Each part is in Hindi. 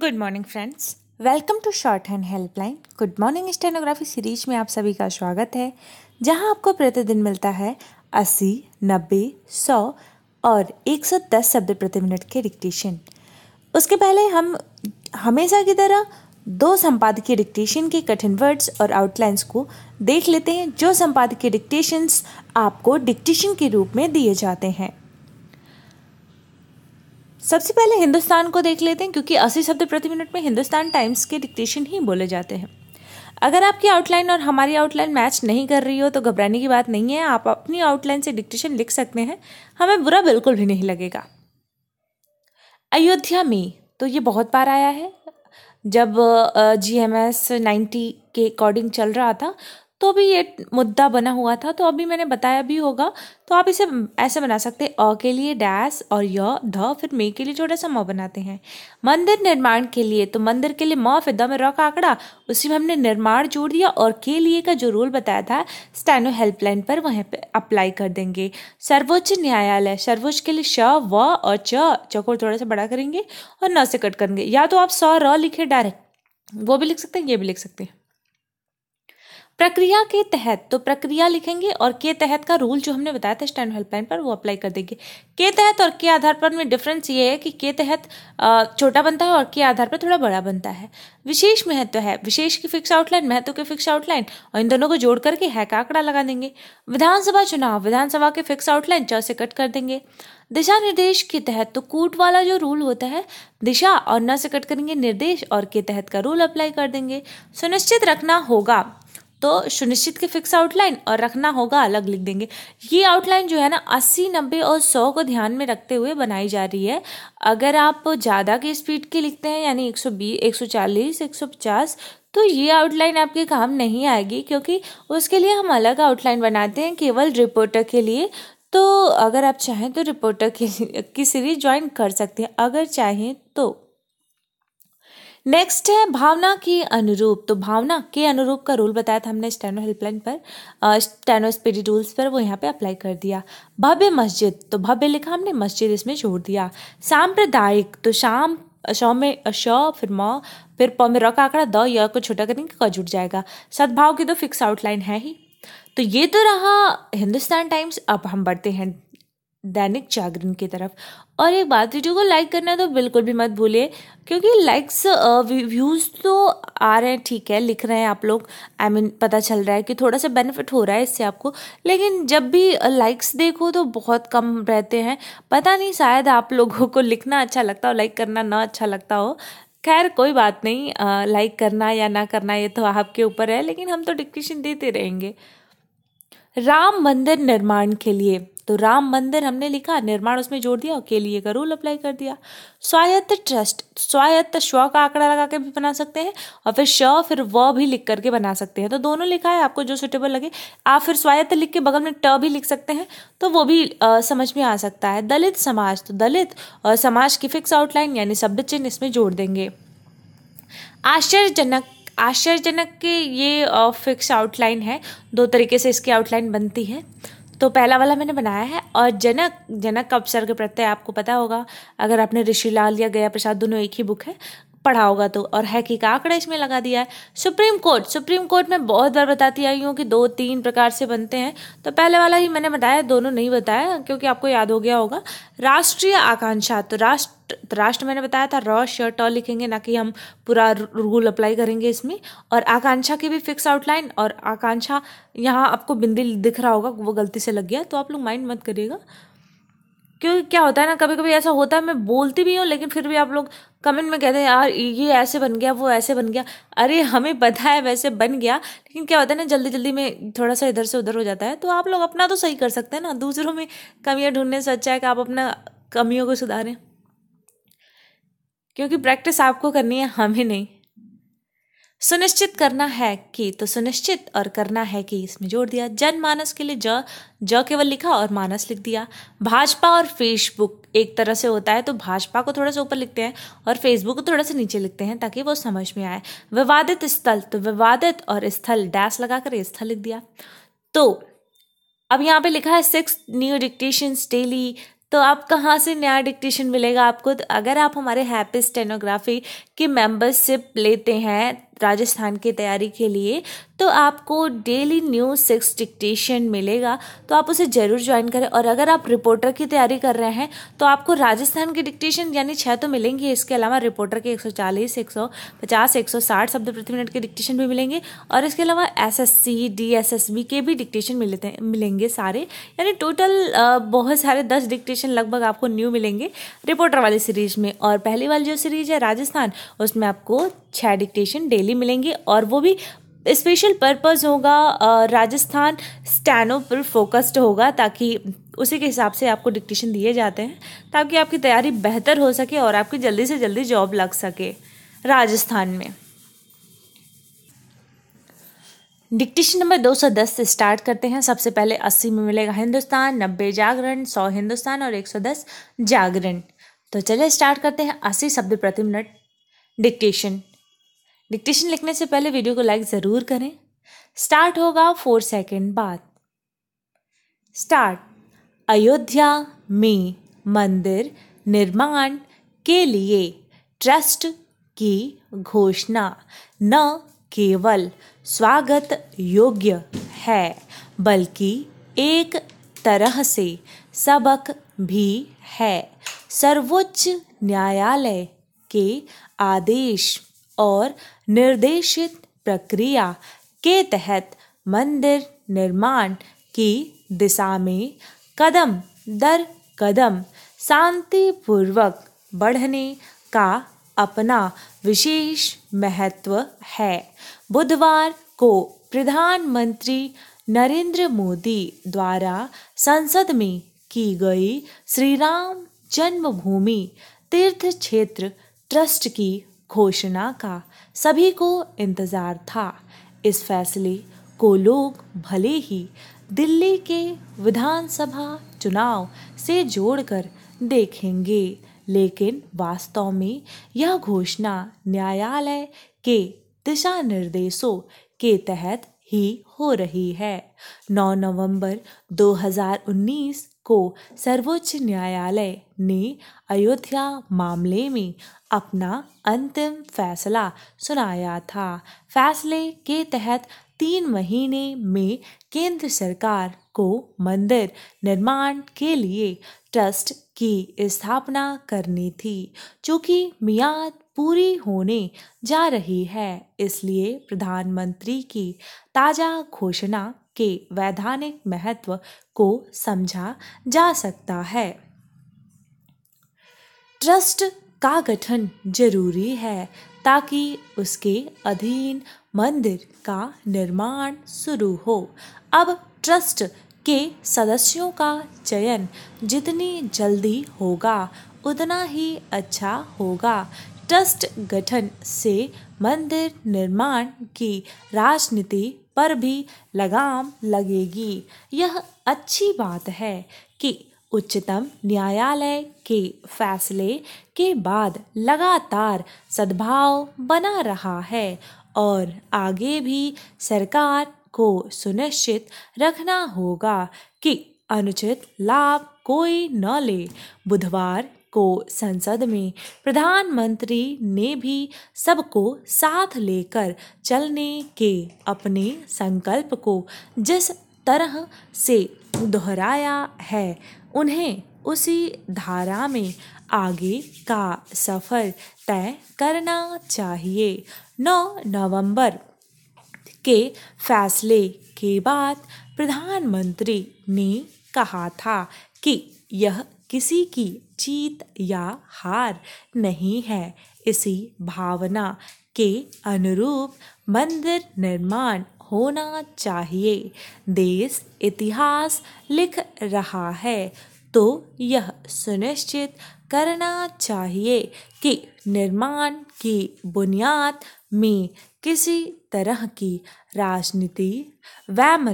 good morning friends welcome to shorthand helpline good morning stenography series में आप सभी का स्वागत है जहां आपको प्रतिदिन मिलता है 80, 90, 100 और 110 शब्द प्रति मिनट के डिक्टेशन उसके पहले हम हमेशा की तरह दो संपादकीय डिक्टेशन के कठिन वर्ड्स और आउटलाइंस को देख लेते हैं जो संपादकीय डिक्टेशंस आपको डिक्टेशन के रूप में दिए जाते हैं सबसे पहले हिंदुस्तान को देख लेते हैं क्योंकि अस्सी शब्द प्रति मिनट में हिंदुस्तान टाइम्स के डिक्टेशन ही बोले जाते हैं अगर आपकी आउटलाइन और हमारी आउटलाइन मैच नहीं कर रही हो तो घबराने की बात नहीं है आप अपनी आउटलाइन से डिक्टेशन लिख सकते हैं हमें बुरा बिल्कुल भी नहीं लगेगा अयोध्या में तो ये बहुत बार आया है जब जी एम एस नाइन्टी के अकॉर्डिंग चल रहा था तो भी ये मुद्दा बना हुआ था तो अभी मैंने बताया भी होगा तो आप इसे ऐसे बना सकते अ के लिए डैश और य ध फिर मे के लिए छोटा सा म बनाते हैं मंदिर निर्माण के लिए तो मंदिर के लिए म फिर द में र का आंकड़ा उसी में हमने निर्माण जोड़ दिया और के लिए का जो रूल बताया था स्टैनो हेल्पलाइन पर वहाँ पर अप्लाई कर देंगे सर्वोच्च न्यायालय सर्वोच्च के लिए श व और च चकोर थोड़ा सा बड़ा करेंगे और न से कट करेंगे या तो आप स र लिखे डायरेक्ट वो भी लिख सकते हैं ये भी लिख सकते हैं प्रक्रिया के तहत तो प्रक्रिया लिखेंगे और के तहत का रूल जो हमने बताया था स्टैंड हेल्पलाइन पर वो अप्लाई कर देंगे के तहत और के आधार पर में डिफरेंस ये है कि के तहत छोटा बनता है और के आधार पर थोड़ा बड़ा बनता है विशेष महत्व है विशेष की फिक्स आउटलाइन महत्व के फिक्स आउटलाइन और इन दोनों को जोड़ करके है का आंकड़ा लगा देंगे विधानसभा चुनाव विधानसभा के फिक्स आउटलाइन चौ से कट कर देंगे दिशा निर्देश के तहत तो कूट वाला जो रूल होता है दिशा और न से कट करेंगे निर्देश और के तहत का रूल अप्लाई कर देंगे सुनिश्चित रखना होगा तो सुनिश्चित के फिक्स आउटलाइन और रखना होगा अलग लिख देंगे ये आउटलाइन जो है ना अस्सी नब्बे और सौ को ध्यान में रखते हुए बनाई जा रही है अगर आप ज़्यादा की स्पीड की लिखते हैं यानी एक सौ बीस एक सौ चालीस एक सौ पचास तो ये आउटलाइन आपके काम नहीं आएगी क्योंकि उसके लिए हम अलग आउटलाइन बनाते हैं केवल रिपोर्टर के लिए तो अगर आप चाहें तो रिपोर्टर के की सीरीज ज्वाइन कर सकते हैं अगर चाहें तो नेक्स्ट है भावना के अनुरूप तो भावना के अनुरूप का रूल बताया था हमने स्टेनो हेल्पलाइन पर स्टेनो स्पिरिट रूल्स पर वो यहाँ पे अप्लाई कर दिया भव्य मस्जिद तो भव्य लिखा हमने मस्जिद इसमें जोड़ दिया सांप्रदायिक तो शाम श में श फिर म फिर प में र का आंकड़ा द य को छोटा करेंगे क जुट जाएगा सद्भाव की तो फिक्स आउटलाइन है ही तो ये तो रहा हिंदुस्तान टाइम्स अब हम बढ़ते हैं दैनिक जागरण की तरफ और एक बात वीडियो को लाइक करना तो बिल्कुल भी मत भूलिए क्योंकि लाइक्स व्यूज़ तो आ रहे हैं ठीक है लिख रहे हैं आप लोग आई I मीन mean, पता चल रहा है कि थोड़ा सा बेनिफिट हो रहा है इससे आपको लेकिन जब भी लाइक्स देखो तो बहुत कम रहते हैं पता नहीं शायद आप लोगों को लिखना अच्छा लगता हो लाइक करना ना अच्छा लगता हो खैर कोई बात नहीं लाइक करना या ना करना ये तो आपके ऊपर है लेकिन हम तो डिस्क्रिप्शन देते रहेंगे राम मंदिर निर्माण के लिए तो राम मंदिर हमने लिखा निर्माण उसमें जोड़ दिया के लिए का रूल अप्लाई कर दिया स्वायत्त ट्रस्ट स्वायत्त स्व का आंकड़ा लगा के भी बना सकते हैं और फिर श फिर व भी लिख करके बना सकते हैं तो दोनों लिखा है आपको जो सुटेबल लगे आप फिर स्वायत्त लिख के बगल में ट भी लिख सकते हैं तो वो भी आ, समझ में आ सकता है दलित समाज तो दलित और समाज की फिक्स आउटलाइन यानी शब्द चिन्ह इसमें जोड़ देंगे आश्चर्यजनक आश्चर्यजनक की ये फिक्स आउटलाइन है दो तरीके से इसकी आउटलाइन बनती है तो पहला वाला मैंने बनाया है और जनक जनक का उपसर्ग प्रत्यय आपको पता होगा अगर आपने ऋषिलाल या गया प्रसाद दोनों एक ही बुक है पढ़ा होगा तो और हैकी का आंकड़ा इसमें लगा दिया है सुप्रीम कोर्ट सुप्रीम कोर्ट में बहुत बार बताती आई हूँ कि दो तीन प्रकार से बनते हैं तो पहले वाला ही मैंने बताया दोनों नहीं बताया क्योंकि आपको याद हो गया होगा राष्ट्रीय आकांक्षा तो राष्ट्र तो राष्ट्र मैंने बताया था रॉ शर्ट और लिखेंगे ना कि हम पूरा रूल अप्लाई करेंगे इसमें और आकांक्षा की भी फिक्स आउटलाइन और आकांक्षा यहाँ आपको बिंदी दिख रहा होगा वो गलती से लग गया तो आप लोग माइंड मत करिएगा क्योंकि क्या होता है ना कभी कभी ऐसा होता है मैं बोलती भी हूँ लेकिन फिर भी आप लोग कमेंट में कहते हैं यार ये ऐसे बन गया वो ऐसे बन गया अरे हमें पता है वैसे बन गया लेकिन क्या होता है ना जल्दी जल्दी में थोड़ा सा इधर से उधर हो जाता है तो आप लोग अपना तो सही कर सकते हैं ना दूसरों में कमियाँ ढूंढने से अच्छा है कि आप अपना कमियों को सुधारें क्योंकि प्रैक्टिस आपको करनी है हमें नहीं सुनिश्चित करना है कि तो सुनिश्चित और करना है कि इसमें जोड़ दिया जनमानस के लिए ज ज केवल लिखा और मानस लिख दिया भाजपा और फेसबुक एक तरह से होता है तो भाजपा को थोड़ा सा ऊपर लिखते हैं और फेसबुक को थोड़ा सा नीचे लिखते हैं ताकि वो समझ में आए विवादित स्थल तो विवादित और स्थल डैश लगाकर स्थल लिख दिया तो अब यहाँ पे लिखा है सिक्स न्यू डिक्टेशन डेली तो आप कहाँ से नया डिक्टेशन मिलेगा आपको तो अगर आप हमारे हैप्पी स्टेनोग्राफी की मेंबरशिप लेते हैं राजस्थान की तैयारी के लिए तो आपको डेली न्यूज़ सिक्स डिक्टेशन मिलेगा तो आप उसे ज़रूर ज्वाइन करें और अगर आप रिपोर्टर की तैयारी कर रहे हैं तो आपको राजस्थान की डिक्टेशन यानी छः तो मिलेंगी इसके अलावा रिपोर्टर के 140, 150, 160 शब्द प्रति मिनट के डिक्टेशन भी मिलेंगे और इसके अलावा S S C D S S B के भी डिक्टेशन मिलते मिलेंगे सारे यानी टोटल बहुत सारे दस डिक्टेशन लगभग आपको न्यू मिलेंगे रिपोर्टर वाली सीरीज में और पहली वाली जो सीरीज है राजस्थान उसमें आपको छः डिक्टेशन डेली डेली मिलेंगे और वो भी स्पेशल पर्पस होगा राजस्थान स्टैनो पर फोकस्ड होगा ताकि उसी के हिसाब से आपको डिक्टेशन दिए जाते हैं ताकि आपकी तैयारी बेहतर हो सके और आपकी जल्दी से जल्दी जॉब लग सके राजस्थान में डिक्टेशन नंबर 210 से स्टार्ट करते हैं सबसे पहले 80 में मिलेगा हिंदुस्तान 90 जागरण 100 हिंदुस्तान और 110 जागरण तो चलिए स्टार्ट करते हैं 80 शब्द प्रति मिनट डिक्टेशन डिक्टेशन लिखने से पहले वीडियो को लाइक ज़रूर करें स्टार्ट होगा फोर सेकेंड बाद स्टार्ट अयोध्या में मंदिर निर्माण के लिए ट्रस्ट की घोषणा न केवल स्वागत योग्य है बल्कि एक तरह से सबक भी है सर्वोच्च न्यायालय के आदेश और निर्देशित प्रक्रिया के तहत मंदिर निर्माण की दिशा में कदम दर कदम शांतिपूर्वक बढ़ने का अपना विशेष महत्व है बुधवार को प्रधानमंत्री नरेंद्र मोदी द्वारा संसद में की गई श्री राम जन्मभूमि तीर्थ क्षेत्र ट्रस्ट की घोषणा का सभी को इंतज़ार था इस फैसले को लोग भले ही दिल्ली के विधानसभा चुनाव से जोड़कर देखेंगे लेकिन वास्तव में यह घोषणा न्यायालय के दिशा निर्देशों के तहत ही हो रही है 9 नवंबर 2019 को सर्वोच्च न्यायालय ने अयोध्या मामले में अपना अंतिम फैसला सुनाया था फैसले के तहत तीन महीने में केंद्र सरकार को मंदिर निर्माण के लिए ट्रस्ट की स्थापना करनी थी चूँकि मियाद पूरी होने जा रही है इसलिए प्रधानमंत्री की ताज़ा घोषणा के वैधानिक महत्व को समझा जा सकता है ट्रस्ट का गठन जरूरी है ताकि उसके अधीन मंदिर का निर्माण शुरू हो अब ट्रस्ट के सदस्यों का चयन जितनी जल्दी होगा उतना ही अच्छा होगा ट्रस्ट गठन से मंदिर निर्माण की राजनीति पर भी लगाम लगेगी यह अच्छी बात है कि उच्चतम न्यायालय के फैसले के बाद लगातार सद्भाव बना रहा है और आगे भी सरकार को सुनिश्चित रखना होगा कि अनुचित लाभ कोई न ले बुधवार को संसद में प्रधानमंत्री ने भी सबको साथ लेकर चलने के अपने संकल्प को जिस तरह से दोहराया है उन्हें उसी धारा में आगे का सफ़र तय करना चाहिए 9 नवंबर के फैसले के बाद प्रधानमंत्री ने कहा था कि यह किसी की जीत या हार नहीं है इसी भावना के अनुरूप मंदिर निर्माण होना चाहिए देश इतिहास लिख रहा है तो यह सुनिश्चित करना चाहिए कि निर्माण की बुनियाद में किसी तरह की राजनीति वैमनस्य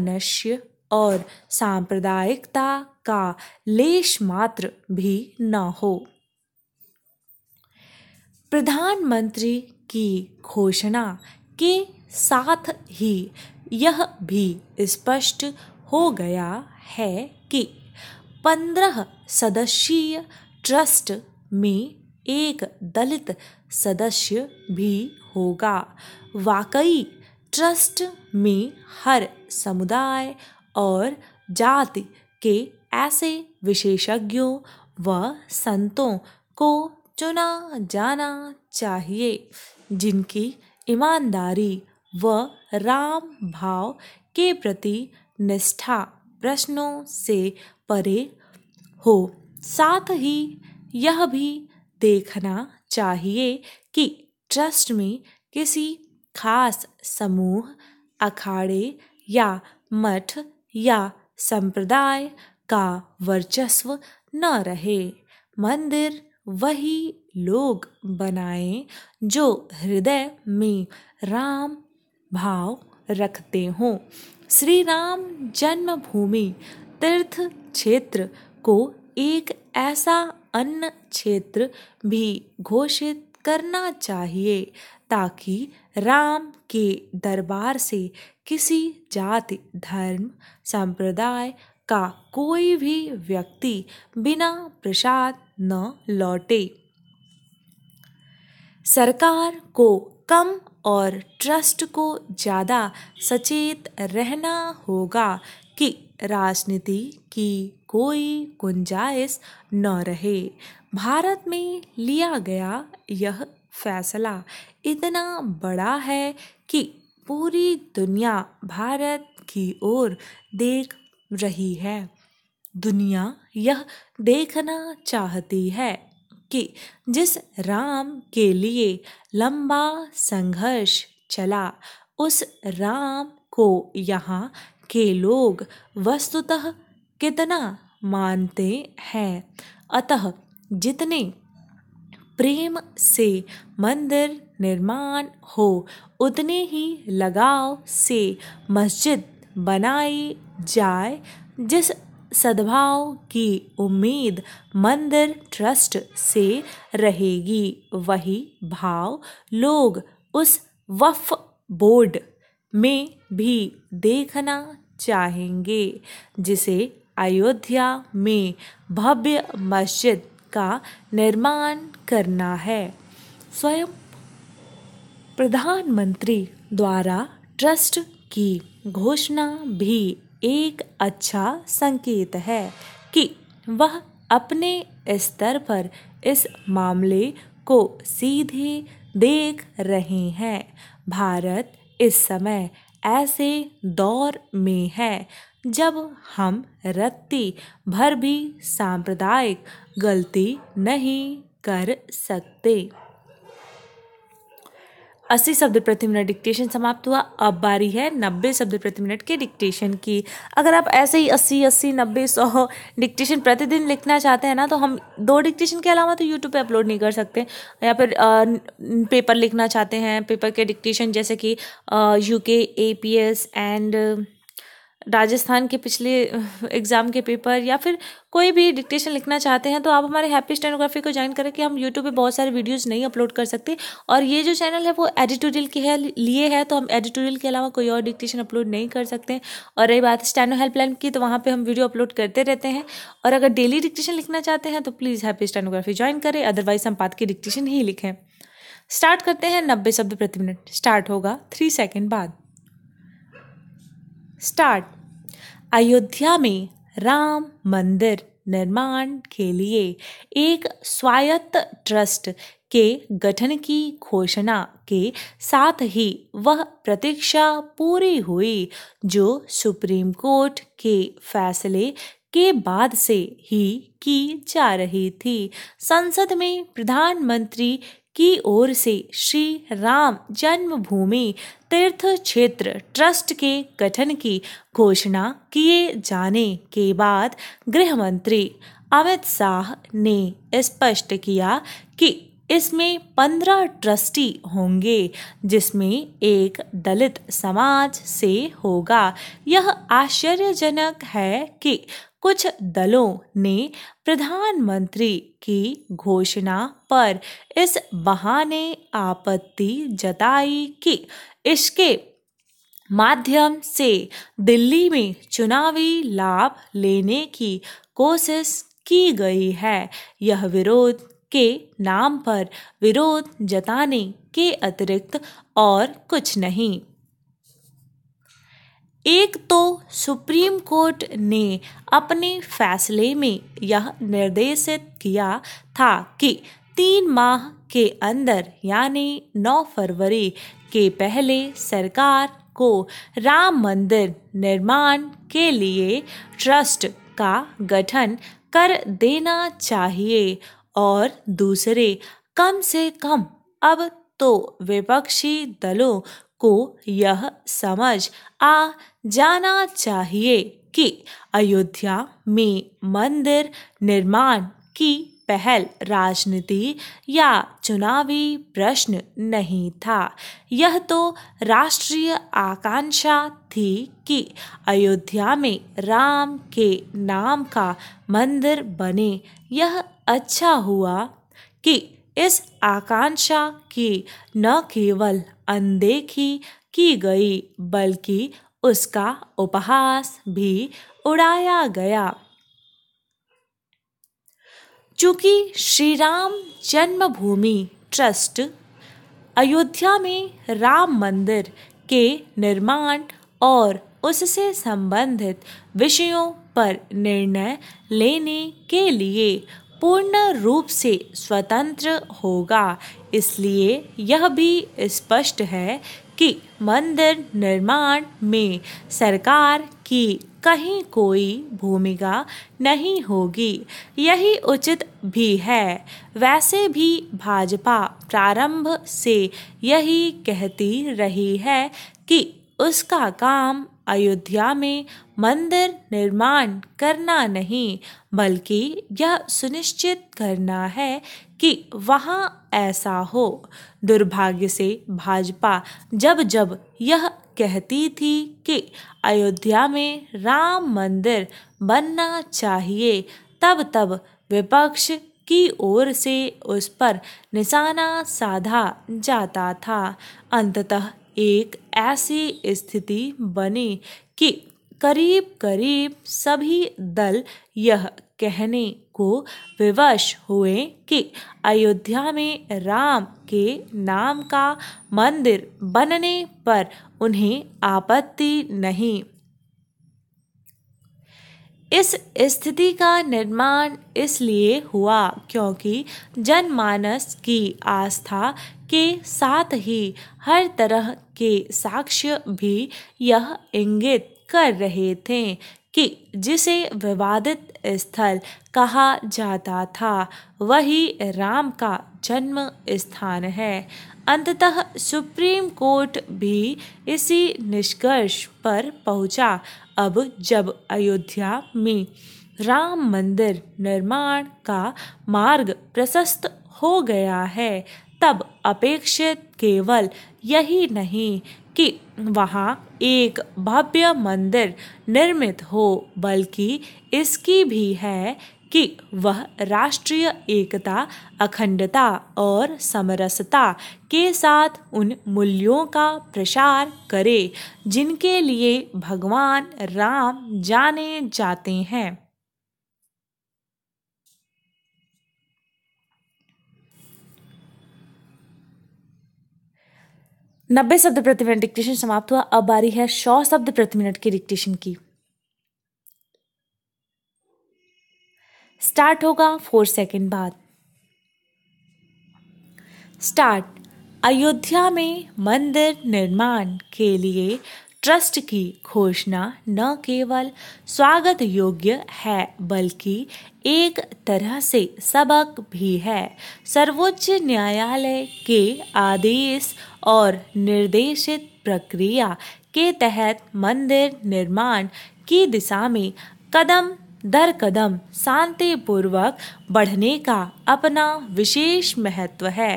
मनुष्य और सांप्रदायिकता का लेश मात्र भी न हो प्रधानमंत्री की घोषणा के साथ ही यह भी स्पष्ट हो गया है कि पंद्रह सदस्यीय ट्रस्ट में एक दलित सदस्य भी होगा वाकई ट्रस्ट में हर समुदाय और जाति के ऐसे विशेषज्ञों व संतों को चुना जाना चाहिए जिनकी ईमानदारी व राम भाव के प्रति निष्ठा प्रश्नों से परे हो साथ ही यह भी देखना चाहिए कि ट्रस्ट में किसी खास समूह अखाड़े या मठ या संप्रदाय का वर्चस्व न रहे मंदिर वही लोग बनाए जो हृदय में राम भाव रखते हों श्री राम जन्मभूमि तीर्थ क्षेत्र को एक ऐसा अन्य क्षेत्र भी घोषित करना चाहिए ताकि राम के दरबार से किसी जाति धर्म संप्रदाय का कोई भी व्यक्ति बिना प्रसाद न लौटे सरकार को कम और ट्रस्ट को ज़्यादा सचेत रहना होगा कि राजनीति की कोई गुंजाइश न रहे भारत में लिया गया यह फैसला इतना बड़ा है कि पूरी दुनिया भारत की ओर देख रही है दुनिया यह देखना चाहती है कि जिस राम के लिए लंबा संघर्ष चला उस राम को यहाँ के लोग वस्तुतः कितना मानते हैं अतः जितने प्रेम से मंदिर निर्माण हो उतने ही लगाव से मस्जिद बनाई जाए जिस सद्भाव की उम्मीद मंदिर ट्रस्ट से रहेगी वही भाव लोग उस वफ बोर्ड में भी देखना चाहेंगे जिसे अयोध्या में भव्य मस्जिद का निर्माण करना है स्वयं प्रधानमंत्री द्वारा ट्रस्ट की घोषणा भी एक अच्छा संकेत है कि वह अपने स्तर पर इस मामले को सीधे देख रहे हैं भारत इस समय ऐसे दौर में है जब हम रत्ती भर भी सांप्रदायिक गलती नहीं कर सकते अस्सी शब्द प्रति मिनट डिक्टेशन समाप्त हुआ अब बारी है नब्बे शब्द प्रति मिनट के डिक्टेशन की अगर आप ऐसे ही अस्सी अस्सी नब्बे सौ डिक्टेशन प्रतिदिन लिखना चाहते हैं ना तो हम दो डिक्टेशन के अलावा तो यूट्यूब पे अपलोड नहीं कर सकते या फिर पेपर लिखना चाहते हैं पेपर के डिक्टेशन जैसे कि U K A P S and Rajasthan के पिछले एग्ज़ाम के पेपर या फिर कोई भी डिक्टेशन लिखना चाहते हैं तो आप हमारे हैप्पी स्टेनोग्राफी को ज्वाइन करें कि हम यूट्यूब पे बहुत सारे वीडियोस नहीं अपलोड कर सकते और ये जो चैनल है वो एडिटोरियल के है लिए है तो हम एडिटोरियल के अलावा कोई और डिक्टेशन अपलोड नहीं कर सकते और रही बात स्टैनो हेल्पलाइन की तो वहाँ पर हम वीडियो अपलोड करते रहते हैं और अगर डेली डिक्टेशन लिखना चाहते हैं तो प्लीज़ हैप्पी स्टेनोग्राफी ज्वाइन करें अदरवाइज हम पात की डिक्टेशन ही लिखें स्टार्ट करते हैं नब्बे शब्द प्रति मिनट स्टार्ट होगा थ्री सेकेंड बाद स्टार्ट अयोध्या में राम मंदिर निर्माण के लिए एक स्वायत्त ट्रस्ट के गठन की घोषणा के साथ ही वह प्रतीक्षा पूरी हुई जो सुप्रीम कोर्ट के फैसले के बाद से ही की जा रही थी संसद में प्रधानमंत्री की ओर से श्री राम जन्मभूमि तीर्थ क्षेत्र ट्रस्ट के गठन की घोषणा किए जाने के बाद गृह मंत्री अमित शाह ने स्पष्ट किया कि इसमें पंद्रह ट्रस्टी होंगे जिसमें एक दलित समाज से होगा यह आश्चर्यजनक है कि कुछ दलों ने प्रधानमंत्री की घोषणा पर इस बहाने आपत्ति जताई कि इसके माध्यम से दिल्ली में चुनावी लाभ लेने की कोशिश की गई है यह विरोध के नाम पर विरोध जताने के अतिरिक्त और कुछ नहीं एक तो सुप्रीम कोर्ट ने अपने फैसले में यह निर्देशित किया था कि तीन माह के अंदर यानी 9 फरवरी के पहले सरकार को राम मंदिर निर्माण के लिए ट्रस्ट का गठन कर देना चाहिए और दूसरे कम से कम अब तो विपक्षी दलों को यह समझ आ जाना चाहिए कि अयोध्या में मंदिर निर्माण की पहल राजनीति या चुनावी प्रश्न नहीं था यह तो राष्ट्रीय आकांक्षा थी कि अयोध्या में राम के नाम का मंदिर बने यह अच्छा हुआ कि इस आकांक्षा की न केवल अनदेखी की गई बल्कि उसका उपहास भी उड़ाया गया चूंकि श्री राम जन्मभूमि ट्रस्ट अयोध्या में राम मंदिर के निर्माण और उससे संबंधित विषयों पर निर्णय लेने के लिए पूर्ण रूप से स्वतंत्र होगा इसलिए यह भी स्पष्ट है कि मंदिर निर्माण में सरकार की कहीं कोई भूमिका नहीं होगी यही उचित भी है वैसे भी भाजपा प्रारंभ से यही कहती रही है कि उसका काम अयोध्या में मंदिर निर्माण करना नहीं बल्कि यह सुनिश्चित करना है कि वहाँ ऐसा हो दुर्भाग्य से भाजपा जब जब यह कहती थी कि अयोध्या में राम मंदिर बनना चाहिए तब तब विपक्ष की ओर से उस पर निशाना साधा जाता था अंततः एक ऐसी स्थिति बनी कि करीब करीब सभी दल यह कहने को विवश हुए कि अयोध्या में राम के नाम का मंदिर बनने पर उन्हें आपत्ति नहीं इस स्थिति का निर्माण इसलिए हुआ क्योंकि जनमानस की आस्था के साथ ही हर तरह के साक्ष्य भी यह इंगित कर रहे थे कि जिसे विवादित स्थल कहा जाता था वही राम का जन्म स्थान है अंततः सुप्रीम कोर्ट भी इसी निष्कर्ष पर पहुंचा अब जब अयोध्या में राम मंदिर निर्माण का मार्ग प्रशस्त हो गया है तब अपेक्षित केवल यही नहीं कि वहाँ एक भव्य मंदिर निर्मित हो बल्कि इसकी भी है कि वह राष्ट्रीय एकता अखंडता और समरसता के साथ उन मूल्यों का प्रसार करे जिनके लिए भगवान राम जाने जाते हैं नब्बे शब्द प्रति मिनट डिक्टेशन समाप्त हुआ अब बारी है सौ शब्द प्रति मिनट की डिक्टेशन की स्टार्ट होगा फोर सेकेंड बाद स्टार्ट अयोध्या में मंदिर निर्माण के लिए ट्रस्ट की घोषणा न केवल स्वागत योग्य है बल्कि एक तरह से सबक भी है सर्वोच्च न्यायालय के आदेश और निर्देशित प्रक्रिया के तहत मंदिर निर्माण की दिशा में कदम दर कदम शांतिपूर्वक बढ़ने का अपना विशेष महत्व है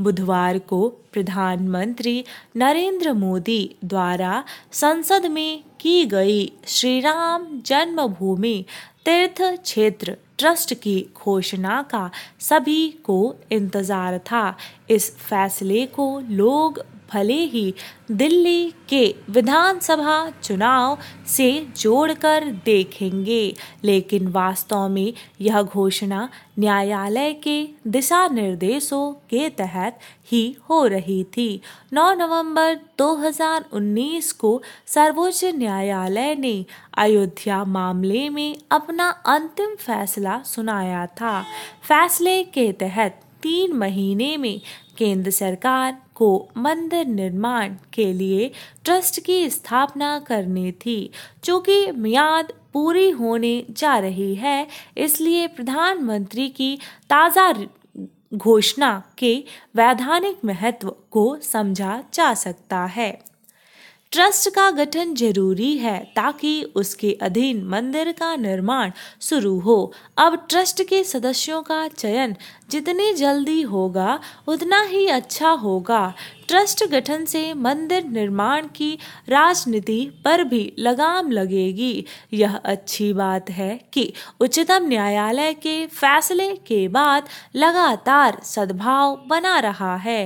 बुधवार को प्रधानमंत्री नरेंद्र मोदी द्वारा संसद में की गई श्री राम जन्मभूमि तीर्थ क्षेत्र ट्रस्ट की घोषणा का सभी को इंतजार था इस फैसले को लोग भले ही दिल्ली के विधानसभा चुनाव से जोड़कर देखेंगे लेकिन वास्तव में यह घोषणा न्यायालय के दिशा निर्देशों के तहत ही हो रही थी 9 नवंबर 2019 को सर्वोच्च न्यायालय ने अयोध्या मामले में अपना अंतिम फैसला सुनाया था फैसले के तहत तीन महीने में केंद्र सरकार को मंदिर निर्माण के लिए ट्रस्ट की स्थापना करनी थी चूँकि मियाद पूरी होने जा रही है इसलिए प्रधानमंत्री की ताज़ा घोषणा के वैधानिक महत्व को समझा जा सकता है ट्रस्ट का गठन जरूरी है ताकि उसके अधीन मंदिर का निर्माण शुरू हो अब ट्रस्ट के सदस्यों का चयन जितनी जल्दी होगा उतना ही अच्छा होगा ट्रस्ट गठन से मंदिर निर्माण की राजनीति पर भी लगाम लगेगी यह अच्छी बात है कि उच्चतम न्यायालय के फैसले के बाद लगातार सद्भाव बना रहा है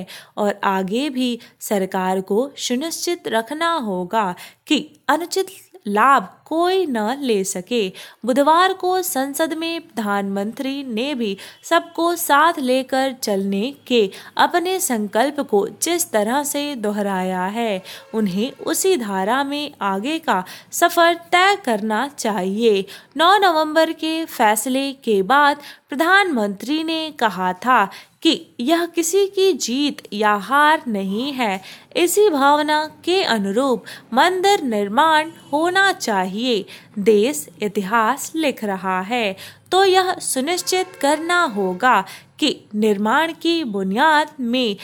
और आगे भी सरकार को सुनिश्चित रखना होगा कि अनुचित लाभ कोई न ले सके बुधवार को संसद में प्रधानमंत्री ने भी सबको साथ लेकर चलने के अपने संकल्प को जिस तरह से दोहराया है उन्हें उसी धारा में आगे का सफर तय करना चाहिए 9 नवंबर के फैसले के बाद प्रधानमंत्री ने कहा था कि यह किसी की जीत या हार नहीं है इसी भावना के अनुरूप मंदिर निर्माण होना चाहिए लिए देश इतिहास लिख रहा है तो यह सुनिश्चित करना होगा कि निर्माण की बुनियाद में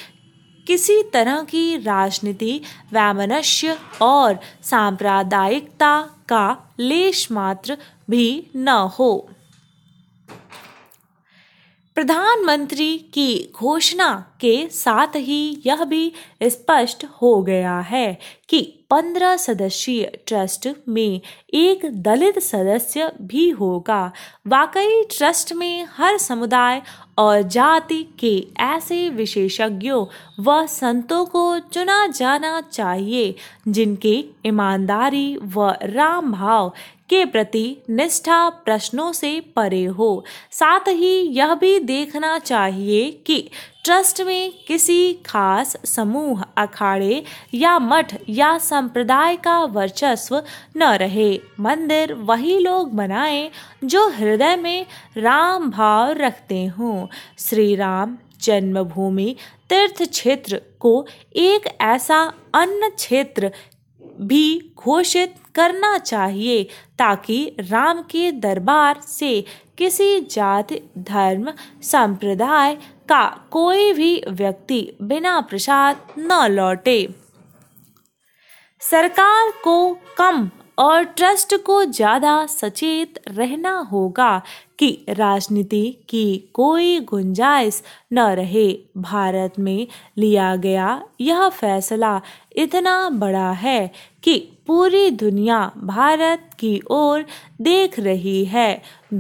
किसी तरह की राजनीति वैमनस्य और सांप्रदायिकता का लेश मात्र भी न हो प्रधानमंत्री की घोषणा के साथ ही यह भी स्पष्ट हो गया है कि पंद्रह सदस्यीय ट्रस्ट में एक दलित सदस्य भी होगा वाकई ट्रस्ट में हर समुदाय और जाति के ऐसे विशेषज्ञों व संतों को चुना जाना चाहिए जिनके ईमानदारी व राम भाव के प्रति निष्ठा प्रश्नों से परे हो साथ ही यह भी देखना चाहिए कि ट्रस्ट में किसी खास समूह अखाड़े या मठ या संप्रदाय का वर्चस्व न रहे मंदिर वही लोग बनाएं जो हृदय में राम भाव रखते हों श्री राम जन्मभूमि तीर्थ क्षेत्र को एक ऐसा अन्य क्षेत्र भी घोषित करना चाहिए ताकि राम के दरबार से किसी जाति धर्म संप्रदाय का कोई भी व्यक्ति बिना प्रसाद न लौटे सरकार को कम और ट्रस्ट को ज़्यादा सचेत रहना होगा कि राजनीति की कोई गुंजाइश न रहे भारत में लिया गया यह फैसला इतना बड़ा है कि पूरी दुनिया भारत की ओर देख रही है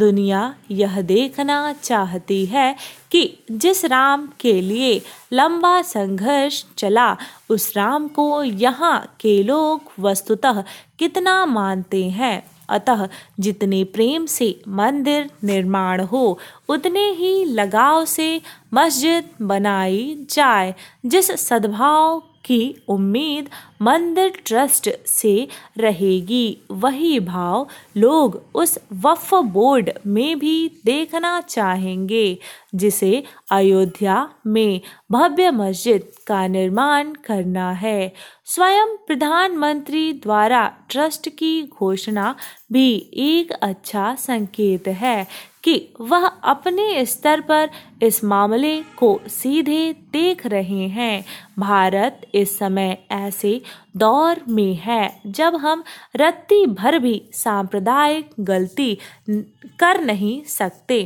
दुनिया यह देखना चाहती है कि जिस राम के लिए लंबा संघर्ष चला उस राम को यहाँ के लोग वस्तुतः कितना मानते हैं अतः जितने प्रेम से मंदिर निर्माण हो उतने ही लगाव से मस्जिद बनाई जाए जिस सद्भाव की उम्मीद मंदिर ट्रस्ट से रहेगी वही भाव लोग उस वफ बोर्ड में भी देखना चाहेंगे जिसे अयोध्या में भव्य मस्जिद का निर्माण करना है स्वयं प्रधानमंत्री द्वारा ट्रस्ट की घोषणा भी एक अच्छा संकेत है कि वह अपने स्तर पर इस मामले को सीधे देख रहे हैं भारत इस समय ऐसे दौर में है जब हम रत्ती भर भी सांप्रदायिक गलती कर नहीं सकते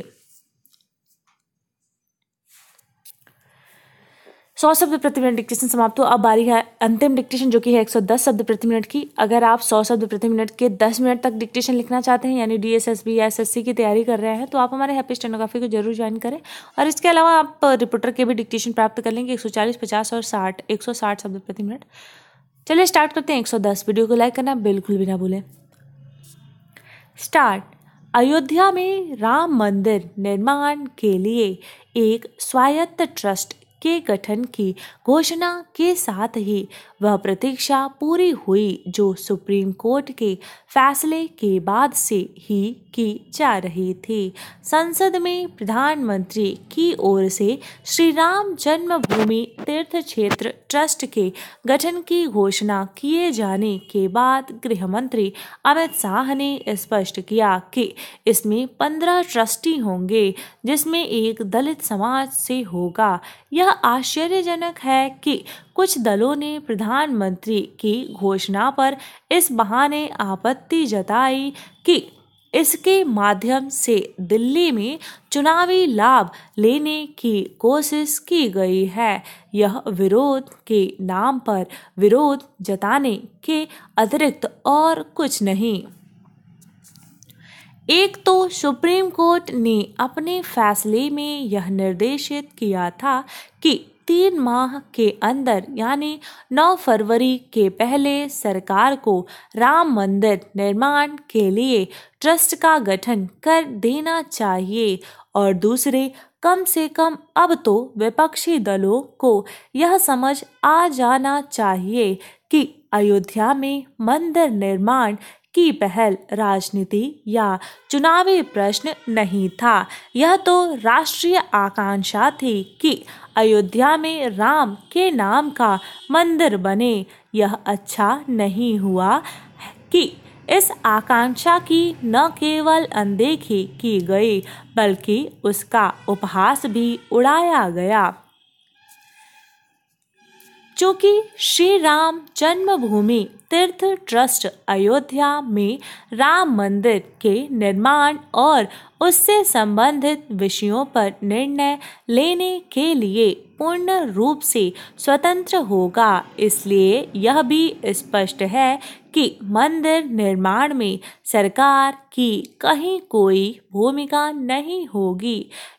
सौ शब्द प्रति मिनट डिक्टेशन समाप्त हो अब बारी है अंतिम डिक्टेशन जो कि है दस शब्द प्रति मिनट की अगर आप सौ शब्द प्रति मिनट के दस मिनट तक डिक्टेशन लिखना चाहते हैं यानी डी एस एस बी या सी की तैयारी कर रहे हैं तो आप हमारे हैप्पी स्टेनोग्राफी को जरूर ज्वाइन करें और इसके अलावा आप रिपोर्टर के भी डिक्टेशन प्राप्त कर लेंगे एक सौ चालीस पचास और साठ एक सौ साठ शब्द प्रति मिनट चलिए स्टार्ट करते हैं एक सौ दस वीडियो को लाइक करना बिल्कुल भी ना भूलें स्टार्ट अयोध्या में राम मंदिर निर्माण के लिए एक स्वायत्त ट्रस्ट के गठन की घोषणा के साथ ही वह प्रतीक्षा पूरी हुई जो सुप्रीम कोर्ट के फैसले के बाद से ही की जा रही थी संसद में प्रधानमंत्री की ओर से श्री राम जन्मभूमि तीर्थ क्षेत्र ट्रस्ट के गठन की घोषणा किए जाने के बाद गृह मंत्री अमित शाह ने स्पष्ट किया कि इसमें पंद्रह ट्रस्टी होंगे जिसमें एक दलित समाज से होगा यह आश्चर्यजनक है कि कुछ दलों ने प्रधानमंत्री की घोषणा पर इस बहाने आपत्ति जताई कि इसके माध्यम से दिल्ली में चुनावी लाभ लेने की कोशिश की गई है यह विरोध के नाम पर विरोध जताने के अतिरिक्त और कुछ नहीं एक तो सुप्रीम कोर्ट ने अपने फैसले में यह निर्देशित किया था कि तीन माह के अंदर यानी 9 फरवरी के पहले सरकार को राम मंदिर निर्माण के लिए ट्रस्ट का गठन कर देना चाहिए और दूसरे कम से कम अब तो विपक्षी दलों को यह समझ आ जाना चाहिए कि अयोध्या में मंदिर निर्माण की पहल राजनीति या चुनावी प्रश्न नहीं था यह तो राष्ट्रीय आकांक्षा थी कि अयोध्या में राम के नाम का मंदिर बने यह अच्छा नहीं हुआ कि इस आकांक्षा की न केवल अनदेखी की गई बल्कि उसका उपहास भी उड़ाया गया चूँकि श्री राम जन्मभूमि तीर्थ ट्रस्ट अयोध्या में राम मंदिर के निर्माण और उससे संबंधित विषयों पर निर्णय लेने के लिए पूर्ण रूप से स्वतंत्र होगा इसलिए यह भी स्पष्ट है कि मंदिर निर्माण में सरकार की कहीं कोई भूमिका नहीं होगी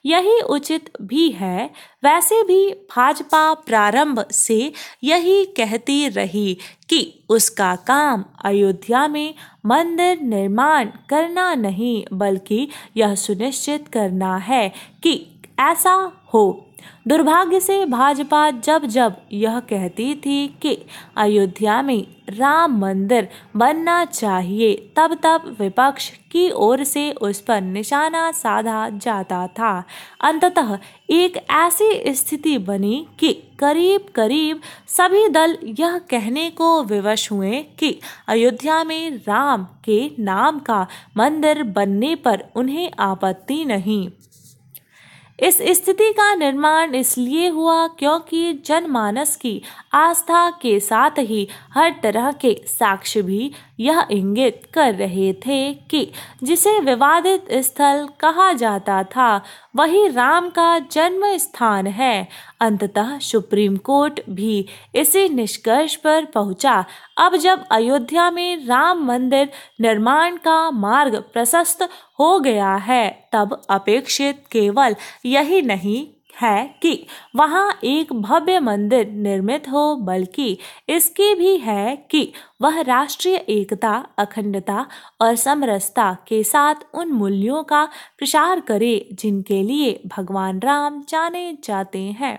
यही उचित भी है वैसे भी भाजपा प्रारंभ से यही कहती रही कि उसका काम अयोध्या में मंदिर निर्माण करना नहीं बल्कि यह सुनिश्चित करना है कि ऐसा हो दुर्भाग्य से भाजपा जब जब यह कहती थी कि अयोध्या में राम मंदिर बनना चाहिए तब तब विपक्ष की ओर से उस पर निशाना साधा जाता था अंततः एक ऐसी स्थिति बनी कि करीब करीब सभी दल यह कहने को विवश हुए कि अयोध्या में राम के नाम का मंदिर बनने पर उन्हें आपत्ति नहीं इस स्थिति का निर्माण इसलिए हुआ क्योंकि जनमानस की आस्था के साथ ही हर तरह के साक्ष्य भी यह इंगित कर रहे थे कि जिसे विवादित स्थल कहा जाता था वही राम का जन्म स्थान है अंततः सुप्रीम कोर्ट भी इसी निष्कर्ष पर पहुंचा अब जब अयोध्या में राम मंदिर निर्माण का मार्ग प्रशस्त हो गया है तब अपेक्षित केवल यही नहीं है कि वहाँ एक भव्य मंदिर निर्मित हो बल्कि इसकी भी है कि वह राष्ट्रीय एकता अखंडता और समरसता के साथ उन मूल्यों का प्रसार करे जिनके लिए भगवान राम जाने जाते हैं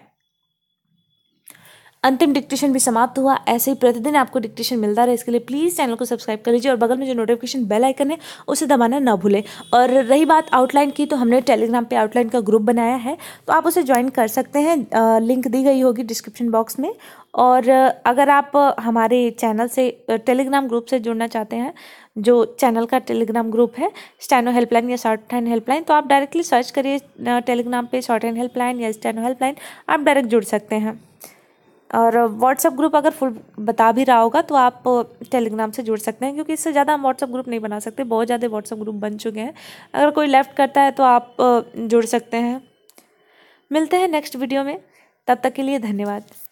अंतिम डिक्टेशन भी समाप्त हुआ ऐसे ही प्रतिदिन आपको डिक्टेशन मिलता रहे इसके लिए प्लीज़ चैनल को सब्सक्राइब कर लीजिए और बगल में जो नोटिफिकेशन बेल आइकन है उसे दबाना ना भूलें और रही बात आउटलाइन की तो हमने टेलीग्राम पे आउटलाइन का ग्रुप बनाया है तो आप उसे ज्वाइन कर सकते हैं लिंक दी गई होगी डिस्क्रिप्शन बॉक्स में और अगर आप हमारे चैनल से टेलीग्राम ग्रुप से जुड़ना चाहते हैं जो चैनल का टेलीग्राम ग्रुप है स्टैनो हेल्पलाइन या शॉर्ट हैंड हेल्पलाइन तो आप डायरेक्टली सर्च करिए टेलीग्राम पे शॉर्ट हैंड हेल्पलाइन या स्टैनो हेल्पलाइन आप डायरेक्ट जुड़ सकते हैं और व्हाट्सअप ग्रुप अगर फुल बता भी रहा होगा तो आप टेलीग्राम से जुड़ सकते हैं क्योंकि इससे ज़्यादा हम व्हाट्सअप ग्रुप नहीं बना सकते बहुत ज़्यादा व्हाट्सअप ग्रुप बन चुके हैं अगर कोई लेफ़्ट करता है तो आप जुड़ सकते हैं मिलते हैं नेक्स्ट वीडियो में तब तक के लिए धन्यवाद